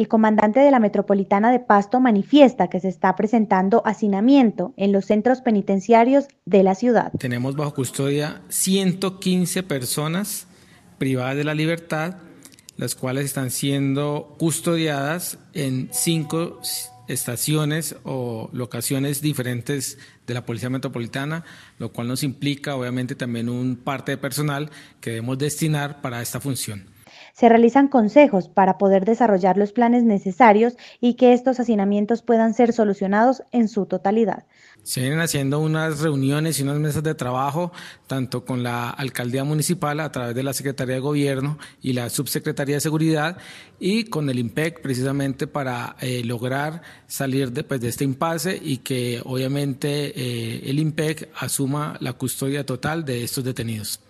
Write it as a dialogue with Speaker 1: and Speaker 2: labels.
Speaker 1: el comandante de la Metropolitana de Pasto manifiesta que se está presentando hacinamiento en los centros penitenciarios de la ciudad.
Speaker 2: Tenemos bajo custodia 115 personas privadas de la libertad, las cuales están siendo custodiadas en cinco estaciones o locaciones diferentes de la Policía Metropolitana, lo cual nos implica obviamente también un parte de personal que debemos destinar para esta función.
Speaker 1: Se realizan consejos para poder desarrollar los planes necesarios y que estos hacinamientos puedan ser solucionados en su totalidad.
Speaker 2: Se vienen haciendo unas reuniones y unas mesas de trabajo, tanto con la alcaldía municipal a través de la Secretaría de Gobierno y la Subsecretaría de Seguridad y con el IMPEC precisamente para eh, lograr salir de, pues, de este impasse y que obviamente eh, el IMPEC asuma la custodia total de estos detenidos.